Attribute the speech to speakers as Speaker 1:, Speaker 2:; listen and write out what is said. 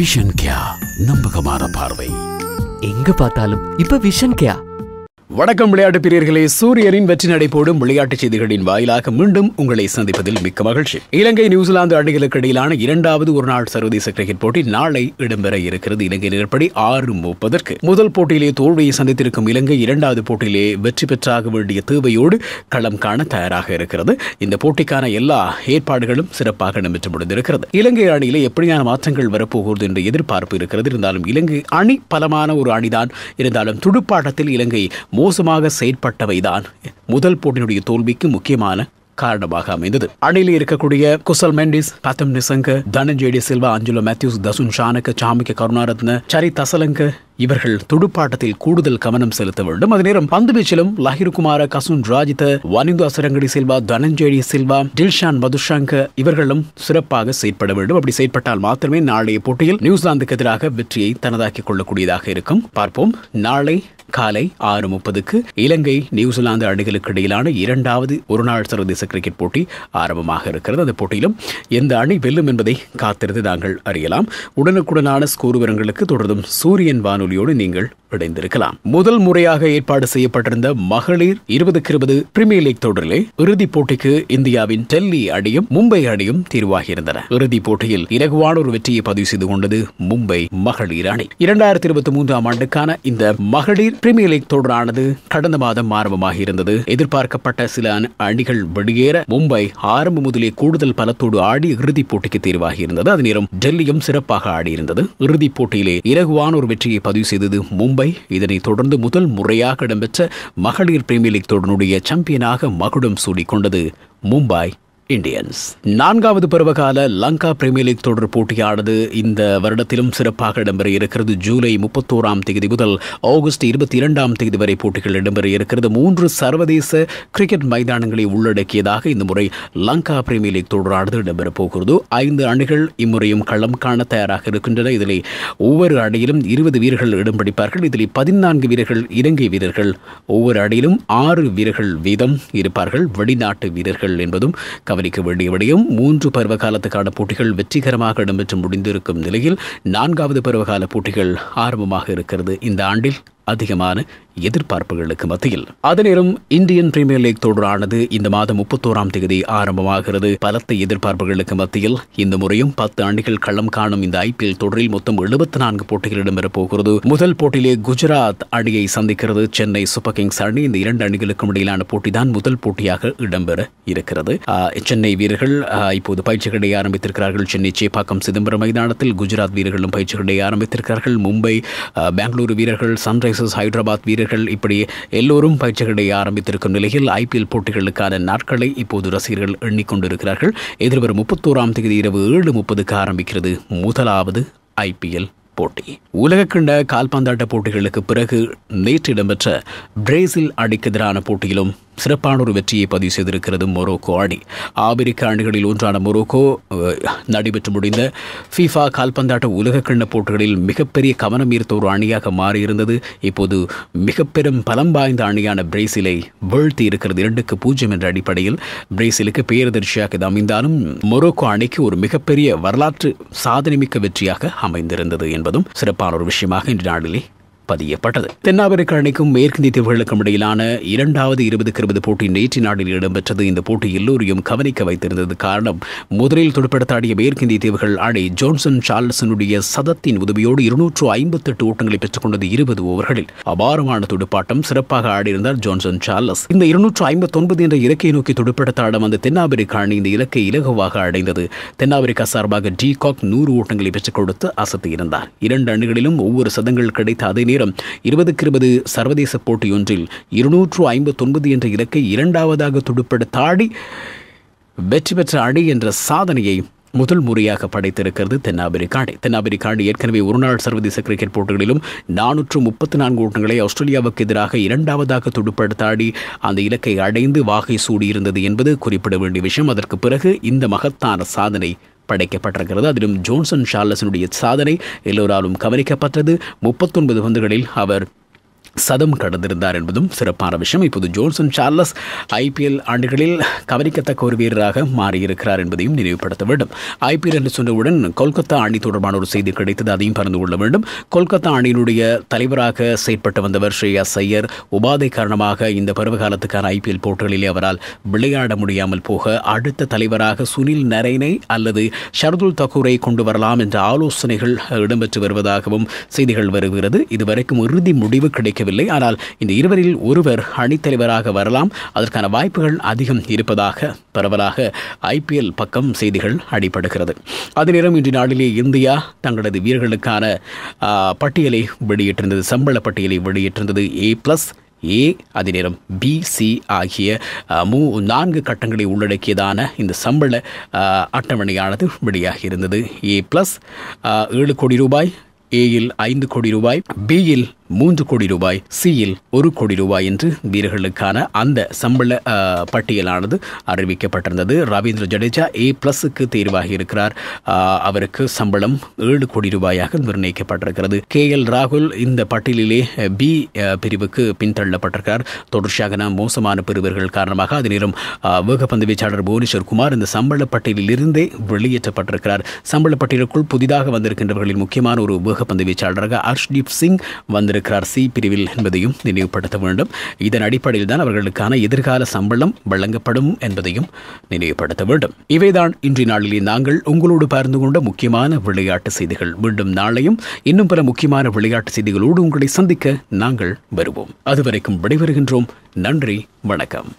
Speaker 1: vision கியா நம்ம கமார பார்வை எங்க பார்த்தாலும் இப்ப விஷன் கியா வணக்கம் விளையாட்டு பிரியர்களே சூரியரின் வெற்றி நடைபோடும் விளையாட்டுச் செய்திகளின் வாயிலாக மீண்டும் உங்களை சந்திப்பதில் மிக்க மகிழ்ச்சி இலங்கை நியூசிலாந்து அணிகளுக்கு இடையிலான இரண்டாவது ஒருநாள் சர்வதேச கிரிக்கெட் போட்டி நாளை இடம்பெற இருக்கிறது இலங்கை நேரப்படி ஆறு முப்பதற்கு முதல் போட்டியிலே தோல்வியை சந்தித்திருக்கும் இலங்கை இரண்டாவது போட்டியிலே வெற்றி பெற்றாக வேண்டிய தேவையோடு களம் காண தயாராக இருக்கிறது இந்த போட்டிக்கான எல்லா ஏற்பாடுகளும் சிறப்பாக நடைபெற்று முடிந்திருக்கிறது இலங்கை அணியிலே எப்படியான மாற்றங்கள் வரப்போகிறது என்று எதிர்பார்ப்பு இருக்கிறது இருந்தாலும் இலங்கை அணி பலமான ஒரு அணிதான் இருந்தாலும் துடுப்பாட்டத்தில் இலங்கை மோசமாக செயற்பட்டவைதான் முதல் போட்டியினுடைய தோல்விக்கு முக்கியமான காரணமாக அமைந்தது அணியில் இருக்கக்கூடிய குசல் மெண்டிஸ் பத்தம் நிசங்க தனஞ்சேடி சில்வா அஞ்சுல மேத்யூஸ் தசுன் ஷானுக்கு சாமிக்க கருணாரத்ன சரி தசலங்க இவர்கள் துடுப்பாட்டத்தில் கூடுதல் கவனம் செலுத்த வேண்டும் அதே நேரம் பந்து வீச்சிலும் லஹிருகுமார கசுன் ராஜித வனிந்து அசரங்கடி சில்வா தனஞ்செடி சில்வா டில்ஷான் மதுஷாங்க இவர்களும் சிறப்பாக செயற்பட வேண்டும் அப்படி செயற்பட்டால் மாத்திரமே நாளைய போட்டியில் நியூசிலாந்துக்கு எதிராக வெற்றியை தனதாக்கிக் கொள்ளக்கூடியதாக இருக்கும் பார்ப்போம் நாளை காலை ஆறு முப்பதுக்கு இலங்கை நியூசிலாந்து அணிகளுக்கு இடையிலான இரண்டாவது ஒருநாள் சர்வதேச கிரிக்கெட் போட்டி ஆரம்பமாக இருக்கிறது அந்த போட்டியிலும் எந்த அணி வெல்லும் என்பதை காத்திருந்து நாங்கள் அறியலாம் உடனுக்குடனான ஸ்கோர் விவரங்களுக்கு தொடர்ந்தும் சூரியன் வானொலி கேள்விக்குறியோடு நீங்கள் இணைந்திருக்கலாம் முதல் முறையாக ஏற்பாடு செய்யப்பட்டிருந்த மகளிர் இருபதுக்கு இருபது பிரிமியர் லீக் தொடரிலே இறுதிப் போட்டிக்கு இந்தியாவின் டெல்லி அணியும் மும்பை அணியும் தேர்வாகியிருந்தன இறுதிப் போட்டியில் இலகுவான ஒரு வெற்றியை பதிவு செய்து கொண்டது மும்பை மகளிர் அணி இரண்டாயிரத்தி இருபத்தி மூன்றாம் ஆண்டுக்கான இந்த மகளிர் பிரிமியர் லீக் தொடரானது கடந்த மாதம் ஆரம்பமாக இருந்தது எதிர்பார்க்கப்பட்ட சில அணிகள் வெளியேற மும்பை ஆரம்ப முதலே கூடுதல் பலத்தோடு ஆடி இறுதிப் போட்டிக்கு தேர்வாகியிருந்தது அதே அது நேரம் டெல்லியும் சிறப்பாக ஆடியிருந்தது இறுதிப் போட்டியிலே இலகுவான ஒரு வெற்றியை பதிவு செய்தது மும்பை மும்பை இதனை தொடர்ந்து முதல் முறையாக இடம்பெற்ற மகளிர் பிரீமியர் லீக் தொடருடைய சாம்பியனாக மகுடம் சூடிக்கொண்டது மும்பை இந்தியன்ஸ் நான்காவது பருவகால லங்கா பிரீமியர் லீக் தொடர் போட்டியானது இந்த வருடத்திலும் சிறப்பாக இடம்பெற இருக்கிறது ஜூலை முப்பத்தோராம் தேதி முதல் ஆகஸ்ட் இருபத்தி இரண்டாம் தேதி வரை போட்டிகள் இடம்பெற இருக்கிறது மூன்று சர்வதேச கிரிக்கெட் மைதானங்களை உள்ளடக்கியதாக இந்த முறை லங்கா பிரீமியர் லீக் தொடரானது இடம்பெறப் போகிறது ஐந்து அணிகள் இம்முறையும் களம் காண தயாராக இருக்கின்றன இதில் ஒவ்வொரு அணியிலும் இருபது வீரர்கள் இடம் பிடிப்பார்கள் இதில் பதினான்கு வீரர்கள் இலங்கை வீரர்கள் ஒவ்வொரு அணியிலும் ஆறு வீரர்கள் வீதம் இருப்பார்கள் வெளிநாட்டு வீரர்கள் என்பதும் கவனிக்க வேண்டிய விடயம் மூன்று பருவகாலத்துக்கான போட்டிகள் வெற்றிகரமாக இடம்பெற்று முடிந்திருக்கும் நிலையில் நான்காவது பருவகால போட்டிகள் ஆரம்பமாக இருக்கிறது இந்த ஆண்டில் அதிகமான எதிர்பார்ப்புகளுக்கு மத்தியில் அதனேரம் இந்தியன் பிரீமியர் லீக் தொடரானது இந்த மாதம் முப்பத்தோராம் தேதி ஆரம்பமாகிறது பலத்த எதிர்பார்ப்புகளுக்கு மத்தியில் இந்த முறையும் பத்து ஆண்டுகள் களம் காணும் இந்த ஐ தொடரில் மொத்தம் எழுபத்தி நான்கு போட்டிகள் இடம்பெறப் போகிறது முதல் போட்டியிலே குஜராத் அணியை சந்திக்கிறது சென்னை சூப்பர் கிங்ஸ் அணி இந்த இரண்டு அணிகளுக்கும் இடையிலான போட்டிதான் முதல் போட்டியாக இடம்பெற இருக்கிறது சென்னை வீரர்கள் இப்போது பயிற்சிகளை ஆரம்பித்திருக்கிறார்கள் சென்னை சேப்பாக்கம் சிதம்பரம் மைதானத்தில் குஜராத் வீரர்களும் பயிற்சிகளை ஆரம்பித்திருக்கிறார்கள் மும்பை பெங்களூரு வீரர்கள் சன்ரைஸ் சன்ரைசர்ஸ் ஹைதராபாத் வீரர்கள் இப்படி எல்லோரும் பயிற்சிகளை ஆரம்பித்திருக்கும் நிலையில் ஐபிஎல் போட்டிகளுக்கான நாட்களை இப்போது ரசிகர்கள் எண்ணிக்கொண்டிருக்கிறார்கள் எதிர்வரும் முப்பத்தோராம் தேதி இரவு ஏழு முப்பதுக்கு ஆரம்பிக்கிறது முதலாவது ஐபிஎல் போட்டி உலகக்கண்ட கால்பந்தாட்ட போட்டிகளுக்கு பிறகு நேற்று இடம்பெற்ற பிரேசில் அணிக்கு எதிரான போட்டியிலும் சிறப்பான ஒரு வெற்றியை பதிவு செய்திருக்கிறது மொரோக்கோ அணி ஆபிரிக்க அணிகளில் ஒன்றான மொரோக்கோ நடைபெற்று முடிந்த ஃபீஃபா கால்பந்தாட்ட உலக கிண்ண போட்டிகளில் மிகப்பெரிய கவனம் ஈர்த்த ஒரு அணியாக மாறியிருந்தது இப்போது மிக பெரும் பலம் வாய்ந்த அணியான பிரேசிலை வீழ்த்தி இருக்கிறது இரண்டுக்கு பூஜ்ஜியம் என்ற அடிப்படையில் பிரேசிலுக்கு பேரதிர்ச்சியாக இது அமைந்தாலும் மொரோக்கோ அணிக்கு ஒரு மிகப்பெரிய வரலாற்று சாதனைமிக்க வெற்றியாக அமைந்திருந்தது என்பதும் சிறப்பான ஒரு விஷயமாக இன்று நாளிலே பதியப்பட்டது தென்னாப்பிரிக்க அணிக்கும் மேற்கிந்திய தீவுகளுக்கும் இடையிலான இரண்டாவது இருபதுக்கு இருபது போட்டி நேற்று நாடில் இடம்பெற்றது இந்த போட்டி எல்லோரையும் கவனிக்க வைத்திருந்தது காரணம் முதலில் துடுப்படுத்தாடிய மேற்கிந்திய தீவுகள் அணி ஜோன்சன் சார்லசனுடைய சதத்தின் உதவியோடு இருநூற்று ஐம்பத்தெட்டு ஓட்டங்களை கொண்டது இருபது ஓவர்களில் அபாரமான துடுப்பாட்டம் சிறப்பாக ஆடியிருந்தார் ஜோன்சன் சார்லஸ் இந்த இருநூற்று ஐம்பத்தொன்பது என்ற இலக்கை நோக்கி துடுப்படுத்தாட வந்த தென்னாப்பிரிக்க அணி இந்த இலக்கை இலகுவாக அடைந்தது தென்னாப்பிரிக்கா சார்பாக டி காக் நூறு ஓட்டங்களை பெற்றுக் கொடுத்து அசத்தியிருந்தார் இரண்டு அணிகளிலும் ஒவ்வொரு சதங்கள் கிடைத்த அதே நேரம் வீரம் இருபதுக்கு இருபது சர்வதேச போட்டியொன்றில் இருநூற்று ஐம்பத்தொன்பது என்ற இலக்கை இரண்டாவதாக துடுப்பெடு வெற்றி பெற்ற அணி என்ற சாதனையை முதல் முறையாக படைத்திருக்கிறது தென்னாப்பிரிக்கா அணி தென்னாப்பிரிக்கா அணி ஏற்கனவே ஒருநாள் சர்வதேச கிரிக்கெட் போட்டிகளிலும் நானூற்று முப்பத்தி நான்கு ஓட்டங்களை ஆஸ்திரேலியாவுக்கு எதிராக இரண்டாவதாக துடுப்படுத்தாடி அந்த இலக்கை அடைந்து வாகை சூடியிருந்தது என்பது குறிப்பிட வேண்டிய விஷயம் அதற்கு பிறகு இந்த மகத்தான சாதனை படைக்கப்பட்டிருக்கிறது அதிலும் ஜோன்சன் சார்லஸனுடைய சாதனை எல்லோராலும் கவனிக்கப்பட்டது முப்பத்தொன்பது பந்துகளில் அவர் சதம் கடந்திருந்தார் என்பதும் சிறப்பான விஷயம் இப்போது ஜோன்சன் சார்லஸ் ஐபிஎல் ஆண்டுகளில் கவனிக்கத்தக்க ஒரு வீரராக மாறியிருக்கிறார் என்பதையும் நினைவுபடுத்த வேண்டும் ஐபிஎல் என்று சொன்னவுடன் கொல்கத்தா அணி தொடர்பான ஒரு செய்தி கிடைத்தது அதையும் பகிர்ந்து கொள்ள வேண்டும் கொல்கத்தா அணியினுடைய தலைவராக செயற்பட்டு வந்தவர் ஸ்ரேயா சையர் உபாதை காரணமாக இந்த பருவகாலத்துக்கான ஐபிஎல் போட்டிகளிலே அவரால் விளையாட முடியாமல் போக அடுத்த தலைவராக சுனில் நரேனை அல்லது ஷர்துல் தகூரை கொண்டு வரலாம் என்ற ஆலோசனைகள் இடம்பெற்று வருவதாகவும் செய்திகள் வருகிறது இதுவரைக்கும் இறுதி முடிவு கிடைக்க அறிவிக்கவில்லை ஆனால் இந்த இருவரில் ஒருவர் அணித்தலைவராக வரலாம் அதற்கான வாய்ப்புகள் அதிகம் இருப்பதாக பரவலாக ஐபிஎல் பக்கம் செய்திகள் அடிபடுகிறது அதே நேரம் இன்று நாளிலே இந்தியா தங்களது வீரர்களுக்கான பட்டியலை வெளியிட்டிருந்தது சம்பள பட்டியலை வெளியிட்டிருந்தது ஏ ப்ளஸ் ஏ அதே நேரம் பி சி ஆகிய மூ நான்கு கட்டங்களை உள்ளடக்கியதான இந்த சம்பள அட்டவணையானது வெளியாகி இருந்தது ஏ ப்ளஸ் ஏழு கோடி ரூபாய் ஏயில் ஐந்து கோடி ரூபாய் பியில் மூன்று கோடி ரூபாய் சியில் ஒரு கோடி ரூபாய் என்று வீரர்களுக்கான அந்த சம்பள பட்டியலானது அறிவிக்கப்பட்டிருந்தது ரவீந்திர ஜடேஜா ஏ பிளஸுக்கு தேர்வாகி இருக்கிறார் அவருக்கு சம்பளம் ஏழு கோடி ரூபாயாக நிர்ணயிக்கப்பட்டிருக்கிறது கே எல் ராகுல் இந்த பட்டியலிலே பி பிரிவுக்கு பின்தள்ளப்பட்டிருக்கிறார் தொடர்ச்சியாக மோசமான பிரிவர்கள் காரணமாக அது நேரம் வேகப்பந்து வீச்சாளர் புவனேஸ்வர் குமார் இந்த சம்பள பட்டியலிலிருந்தே வெளியேற்றப்பட்டிருக்கிறார் சம்பள பட்டியலுக்குள் புதிதாக வந்திருக்கின்றவர்களில் முக்கியமான ஒரு வேகப்பந்து வீச்சாளராக அர்ஷ்தீப் சிங் வந்திருக்கிறார் கொண்டிருக்கிறார் சி பிரிவில் என்பதையும் நினைவுபடுத்த வேண்டும் இதன் அடிப்படையில் தான் அவர்களுக்கான எதிர்கால சம்பளம் வழங்கப்படும் என்பதையும் நினைவுபடுத்த வேண்டும் இவைதான் இன்றைய நாளிலே நாங்கள் உங்களோடு பகிர்ந்து கொண்ட முக்கியமான விளையாட்டு செய்திகள் மீண்டும் நாளையும் இன்னும் பல முக்கியமான விளையாட்டு செய்திகளோடு உங்களை சந்திக்க நாங்கள் வருவோம் அதுவரைக்கும் விடைபெறுகின்றோம் நன்றி வணக்கம்